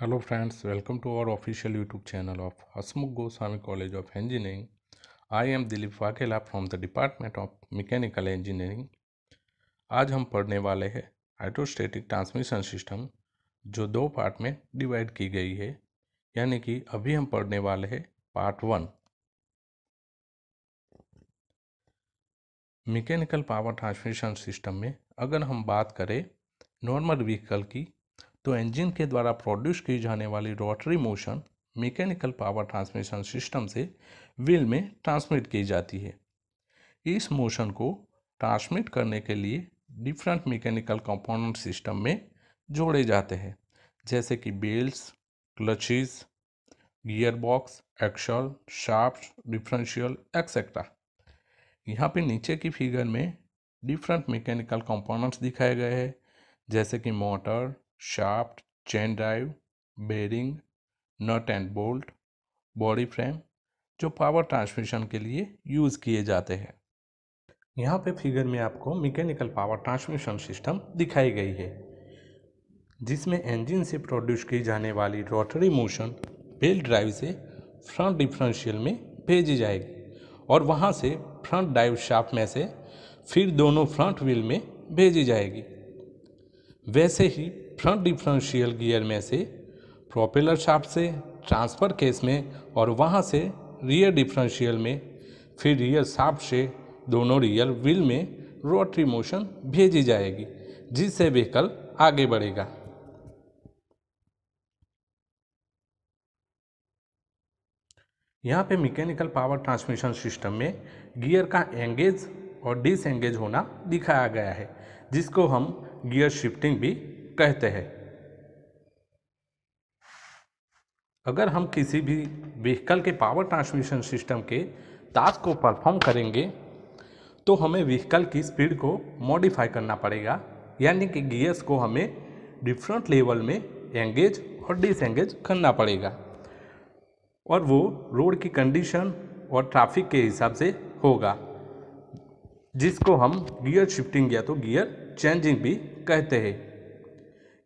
hello friends welcome to our official YouTube channel of Hasmukh Goswami college of engineering I am Dilip Vakela from the department of mechanical engineering आज हम पढ़ने वाले हैं hydrostatic transmission system जो दो part में डिवाइड की गई है यानी कि अभी हम पढ़ने वाले हैं part one mechanical power transmission system में अगर हम बात करें नॉर्मल व्हीकल की तो इंजन के द्वारा प्रोड्यूस की जाने वाली rotary motion mechanical power transmission system से व्हील में ट्रांसमिट की जाती है इस मोशन को ट्रांसमिट करने के लिए डिफरेंट मैकेनिकल कंपोनेंट सिस्टम में जोड़े जाते हैं जैसे कि belts clutches gearbox axle shaft differential etcetera यहाँ पे नीचे की फिगर में डिफरेंट मैकेनिकल कंपोनेंट्स दिखाए गए हैं जैसे कि motor shaft chain drive bearing nut and bolt body frame जो पावर ट्रांसमिशन के लिए यूज़ किए जाते हैं यहाँ पे फिगर में आपको मैकेनिकल पावर ट्रांसमिशन सिस्टम दिखाई गई है जिसमें इंजन से प्रोड्यूस की जाने वाली रोटरी मोशन बेल ड्राइव से फ्रंट डिफरेंशियल में भेजी जाएगी और वहाँ से फ्रंट ड्राइव शाफ्ट में से फिर दोनों फ्रंट व्हील में भेजी जाएगी वैसे ही फ्रंट डिफरेंशियल गियर में से प्रोपेलर शाफ्ट से ट्रांसफ़र केस में और वहाँ से रियर डिफरेंशियल में फिर रियर शाफ्ट से दोनों रियर व्हील में रोटरी मोशन भेजी जाएगी जिससे व्हीकल आगे बढ़ेगा यहाँ पे मैकेनिकल पावर ट्रांसमिशन सिस्टम में गियर का एंगेज और डिसएंगेज होना दिखाया गया है जिसको हम गियर शिफ्टिंग भी कहते हैं अगर हम किसी भी व्हीकल के पावर ट्रांसमिशन सिस्टम के टास्क को परफॉर्म करेंगे तो हमें व्हीकल की स्पीड को मॉडिफाई करना पड़ेगा यानी कि गियर्स को हमें डिफरेंट लेवल में एंगेज और डिसएंगेज करना पड़ेगा और वो रोड की कंडीशन और ट्रैफिक के हिसाब से होगा जिसको हम गियर शिफ्टिंग या तो गियर चेंजिंग भी कहते हैं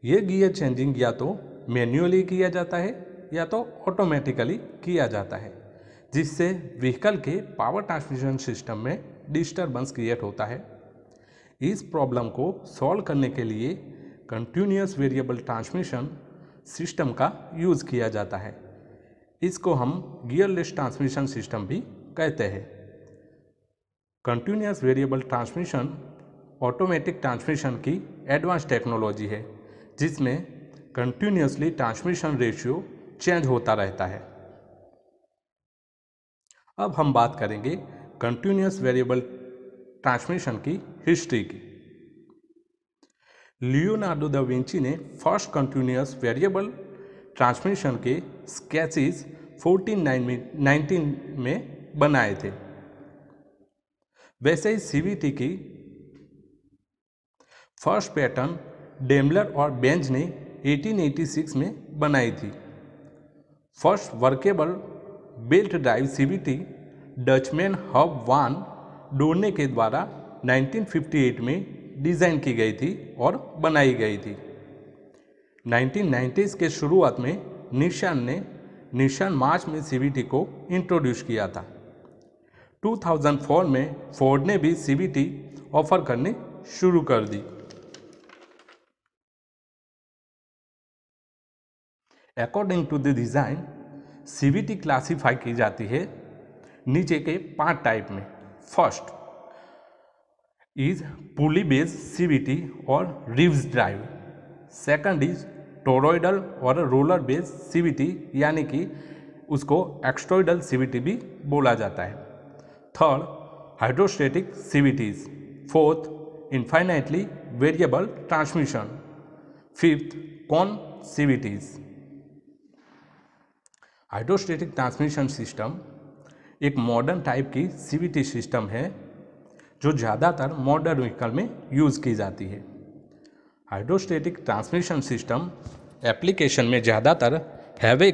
ये गियर चेंजिंग या तो मैन्युअली किया जाता है या तो ऑटोमेटिकली किया जाता है जिससे व्हीकल के पावर ट्रांसमिशन सिस्टम में डिस्टर्बेंस क्रिएट होता है इस प्रॉब्लम को सॉल्व करने के लिए कंटिन्यूस वेरिएबल ट्रांसमिशन सिस्टम का यूज़ किया जाता है इसको हम गियरलेस ट्रांसमिशन सिस्टम भी कहते हैं continuous variable transmission automatic transmission की एडवांस टेक्नोलॉजी है जिसमें कंटिन्यूसली ट्रांसमिशन रेशियो चेंज होता रहता है अब हम बात करेंगे कंटिन्यूस वेरिएबल ट्रांसमिशन की हिस्ट्री की लियोनार्डो द विंची ने फर्स्ट कंटिन्यूस वेरिएबल ट्रांसमिशन के स्केचेस 1419 में, में बनाए थे वैसे ही सीवीटी की फर्स्ट पैटर्न डेमलर और बेंज ने 1886 में बनाई थी first workable belt drive CVT Dutchman Hub van Doorne के द्वारा 1958 में डिज़ाइन की गई थी और बनाई गई थी 1990s के शुरुआत में निशान ने निशान मार्च में सीबीटी को इंट्रोड्यूस किया था 2004 में फोर्ड ने भी सीबीटी ऑफर करने शुरू कर दी according to the design CVT classify की जाती है नीचे के पांच टाइप में first is pulley based CVT और Reeves drive second is toroidal और रोलर बेस्ड सीबीटी यानी कि उसको एक्स्ट्रोइडल सीबीटी भी बोला जाता है third hydrostatic CVTs fourth infinitely variable transmission fifth cone CVTs hydrostatic transmission system एक मॉडर्न टाइप की सीवीटी सिस्टम है जो ज़्यादातर मॉडर्न व्हीकल में यूज़ की जाती है हाइड्रोस्टेटिक ट्रांसमिशन सिस्टम एप्लीकेशन में ज़्यादातर हैवी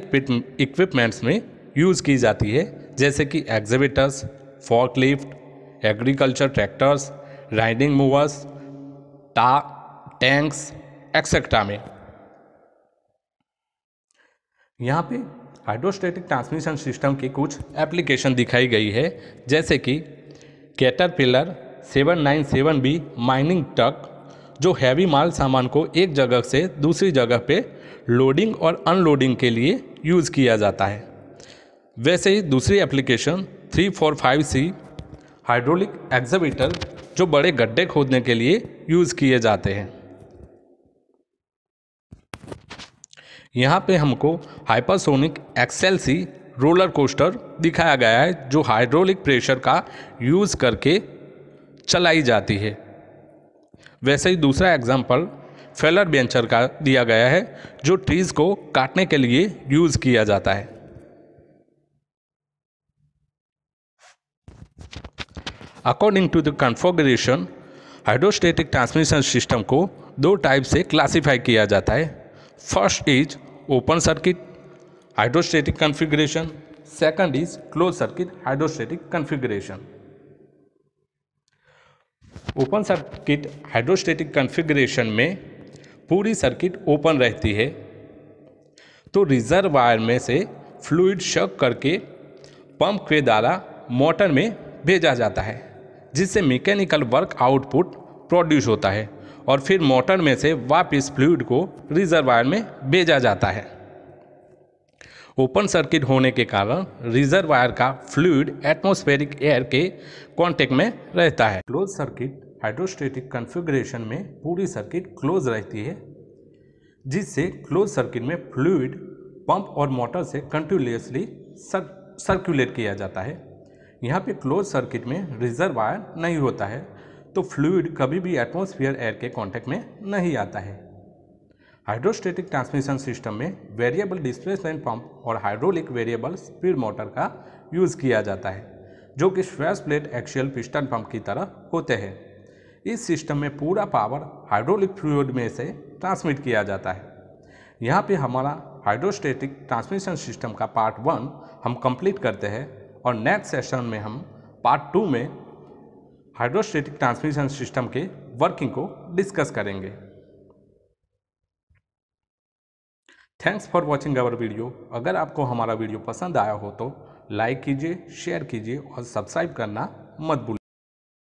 इक्विपमेंट्स में यूज़ की जाती है जैसे कि excavators forklift agriculture tractors riding mowers टा टैंक्स एक्सेट्रा में यहाँ पे हाइड्रोस्टेटिक ट्रांसमिशन सिस्टम की कुछ एप्लीकेशन दिखाई गई है जैसे कि Caterpillar seven B mining truck जो हैवी माल सामान को एक जगह से दूसरी जगह पे लोडिंग और अनलोडिंग के लिए यूज़ किया जाता है वैसे ही दूसरी application five C hydraulic excavator जो बड़े गड्ढे खोदने के लिए यूज़ किए जाते हैं यहाँ पे हमको हाइपरसोनिक एक्सेलसी रोलर कोस्टर दिखाया गया है जो हाइड्रोलिक प्रेशर का यूज़ करके चलाई जाती है वैसे ही दूसरा एग्जाम्पल फेलर बेंचर का दिया गया है जो ट्रीज़ को काटने के लिए यूज़ किया जाता है according to the configuration hydrostatic transmission system को दो टाइप से क्लासिफाई किया जाता है first is open circuit hydrostatic configuration second is close circuit hydrostatic configuration open circuit hydrostatic configuration में पूरी सर्किट ओपन रहती है तो रिजर्व वायर में से फ्लूड शक करके पंप के द्वारा मोटर में भेजा जाता है जिससे मैकेनिकल वर्क आउटपुट प्रोड्यूस होता है और फिर मोटर में से वापस फ्लूड को रिजर्वायर में भेजा जाता है ओपन सर्किट होने के कारण रिजर्वायर का फ्लूड एटमॉस्फेरिक एयर के कांटेक्ट में रहता है क्लोज सर्किट हाइड्रोस्टेटिक कॉन्फ़िगरेशन में पूरी सर्किट क्लोज रहती है जिससे क्लोज सर्किट में फ्लूड पंप और मोटर से कंटिन्यूसली सर्कुलेट किया जाता है यहाँ पे क्लोज सर्किट में रिजर्वायर नहीं होता है तो फ्लूड कभी भी एटमोसफियर एयर के कॉन्टेक्ट में नहीं आता है हाइड्रोस्टेटिक ट्रांसमिशन सिस्टम में वेरिएबल डिस्प्लेसमेंट पंप और हाइड्रोलिक वेरिएबल स्पीड मोटर का यूज़ किया जाता है जो कि swash plate axial piston pump की तरह होते हैं इस सिस्टम में पूरा पावर हाइड्रोलिक फ्लूड में से ट्रांसमिट किया जाता है यहाँ पे हमारा हाइड्रोस्टेटिक ट्रांसमिशन सिस्टम का पार्ट वन हम कंप्लीट करते हैं और नेक्स्ट सेशन में हम पार्ट टू में हाइड्रोस्टेटिक ट्रांसमिशन सिस्टम के वर्किंग को डिस्कस करेंगे thanks for watching our video अगर आपको हमारा वीडियो पसंद आया हो तो लाइक कीजिए शेयर कीजिए और सब्सक्राइब करना मत भूलिए